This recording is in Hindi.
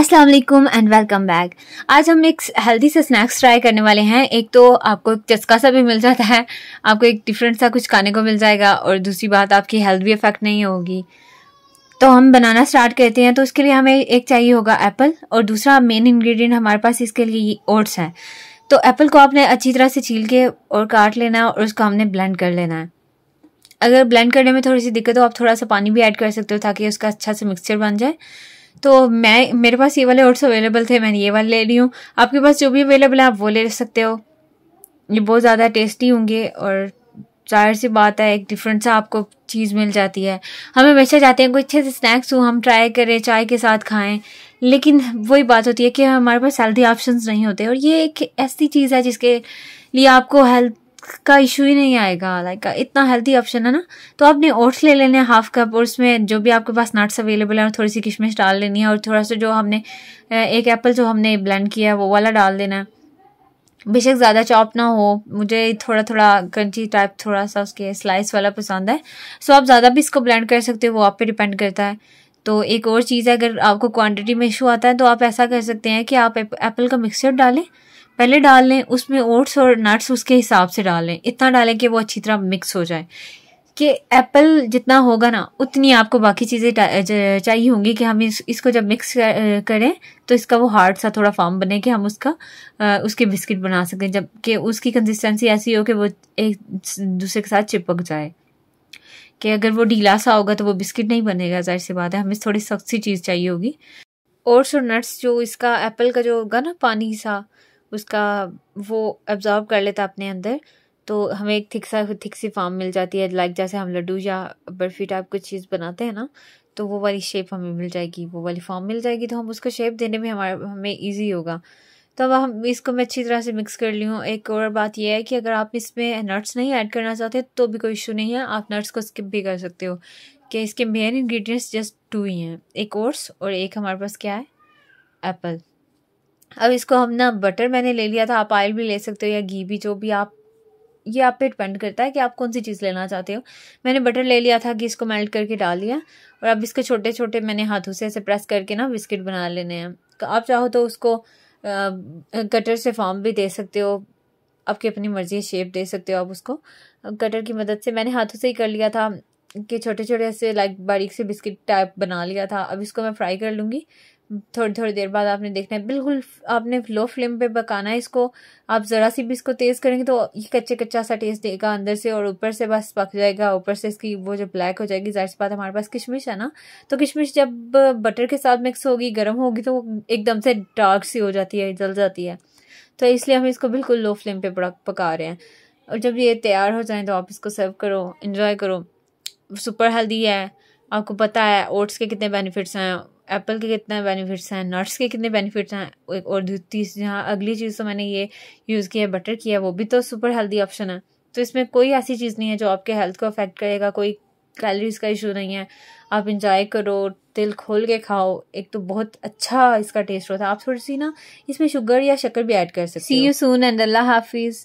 अस्सलाम वालेकुम एंड वेलकम बैक आज हम एक हेल्दी से स्नैक्स ट्राई करने वाले हैं एक तो आपको एक चस्का सा भी मिल जाता है आपको एक डिफरेंट सा कुछ खाने को मिल जाएगा और दूसरी बात आपकी हेल्थ भी इफ़ेक्ट नहीं होगी तो हम बनाना स्टार्ट करते हैं तो उसके लिए हमें एक चाहिए होगा एप्पल और दूसरा मेन इन्ग्रीडियंट हमारे पास इसके लिए ओट्स हैं तो एप्पल को आपने अच्छी तरह से छील के और काट लेना है और उसको हमने ब्लेंड कर लेना है अगर ब्लेंड करने में थोड़ी सी दिक्कत हो आप थोड़ा सा पानी भी ऐड कर सकते हो ताकि उसका अच्छा सा मिक्सचर बन जाए तो मैं मेरे पास ये वाले ओट्स अवेलेबल थे मैंने ये वाले ले रही हूँ आपके पास जो भी अवेलेबल है आप वो ले सकते हो ये बहुत ज़्यादा टेस्टी होंगे और जाहिर सी बात है एक डिफरेंट सा आपको चीज़ मिल जाती है हम हमेशा चाहते हैं कोई अच्छे से स्नैक्स हो हम ट्राई करें चाय के साथ खाएं लेकिन वही बात होती है कि हमारे पास हेल्दी ऑप्शंस नहीं होते और ये एक ऐसी चीज़ है जिसके लिए आपको हेल्थ का इशू ही नहीं आएगा लाइक like, इतना हेल्थी ऑप्शन है ना तो आपने ओट्स ले लेने हाफ कप और उसमें जो भी आपके पास नट्स अवेलेबल है और थोड़ी सी किशमिश डाल लेनी है और थोड़ा सा जो हमने एक एप्पल जो हमने ब्लेंड किया है वो वाला डाल देना है बेशक ज़्यादा चॉप ना हो मुझे थोड़ा थोड़ा कंची टाइप थोड़ा सा उसके स्लाइस वाला पसंद है सो आप ज़्यादा भी इसको ब्लेंड कर सकते हो वो आप पे डिपेंड करता है तो एक और चीज़ है अगर आपको क्वांटिटी में इशू आता है तो आप ऐसा कर सकते हैं कि आप एप्पल का मिक्सचर डालें पहले डाल लें उसमें ओट्स और नट्स उसके हिसाब से डाल लें इतना डालें कि वो अच्छी तरह मिक्स हो जाए कि एप्पल जितना होगा ना उतनी आपको बाकी चीज़ें चाहिए होंगी कि हम इस, इसको जब मिक्स करें तो इसका वो हार्ड सा थोड़ा फॉर्म बने कि हम उसका उसके बिस्किट बना सकें जबकि उसकी कंसिस्टेंसी ऐसी हो कि वो एक दूसरे के साथ चिपक जाए कि अगर वो ढीला सा होगा तो वो बिस्किट नहीं बनेगा जाहिर सी बात है हमें थोड़ी सख्त सी चीज़ चाहिए होगी ओट्स और नट्स जो इसका एप्पल का जो होगा ना पानी सा उसका वो एब्जॉर्ब कर लेता अपने अंदर तो हमें एक थिक सा थिक सी फॉर्म मिल जाती है लाइक जैसे हम लड्डू या बर्फ़ी टाइप कुछ चीज़ बनाते हैं ना तो वो वाली शेप हमें मिल जाएगी वो वाली फॉर्म मिल जाएगी तो हम उसको शेप देने में हमारा हमें ईजी होगा तो अब हम इसको मैं अच्छी तरह से मिक्स कर ली हूँ एक और बात यह है कि अगर आप इसमें नट्स नहीं ऐड करना चाहते तो भी कोई इशू नहीं है आप नट्स को स्किप भी कर सकते हो कि इसके मेन इंग्रेडिएंट्स जस्ट टू ही हैं एक ओट्स और एक हमारे पास क्या है एप्पल अब इसको हम ना बटर मैंने ले लिया था आप ऑयल भी ले सकते हो या घी भी जो भी आप ये आप पे डिपेंड करता है कि आप कौन सी चीज़ लेना चाहते हो मैंने बटर ले लिया था कि इसको मेल्ट करके डाल दिया और अब इसके छोटे छोटे मैंने हाथों से ऐसे प्रेस करके ना बिस्किट बना लेने हैं तो आप चाहो तो उसको कटर से फॉर्म भी दे सकते हो आपकी अपनी मर्जी शेप दे सकते हो आप उसको कटर की मदद से मैंने हाथों से ही कर लिया था कि छोटे छोटे ऐसे लाइक बारीक से बिस्किट टाइप बना लिया था अब इसको मैं फ्राई कर लूँगी थोड़ी थोड़ी देर बाद आपने देखना है बिल्कुल आपने लो फ्लेम पे पकाना है इसको आप ज़रा सी भी इसको तेज़ करेंगे तो ये कच्चे कच्चा सा टेस्ट देगा अंदर से और ऊपर से बस पक जाएगा ऊपर से इसकी वो जो ब्लैक हो जाएगी जाहिर सी बात हमारे पास किशमिश है ना तो किशमिश जब बटर के साथ मिक्स होगी गर्म होगी तो एकदम से डार्क सी हो जाती है जल जाती है तो इसलिए हम इसको बिल्कुल लो फ्लेम पे पका रहे हैं और जब ये तैयार हो जाए तो आप इसको सर्व करो इन्जॉय करो सुपर हेल्दी है आपको पता है ओट्स के कितने बेनिफिट्स हैं एप्पल के कितने बेनिफिट्स हैं नट्स के कितने बेनिफिट्स हैं और तीसरी जहाँ अगली चीज़ तो मैंने ये यूज़ किया है बटर किया वो भी तो सुपर हेल्दी ऑप्शन है तो इसमें कोई ऐसी चीज़ नहीं है जो आपके हेल्थ को अफेक्ट करेगा कोई कैलोरीज का इशू नहीं है आप इंजॉय करो तिल खोल के खाओ एक तो बहुत अच्छा इसका टेस्ट होता है आप थोड़ी सी ना इसमें शुगर या शक्कर भी ऐड कर सकते सी यू सून एंड अल्लाह हाफिज़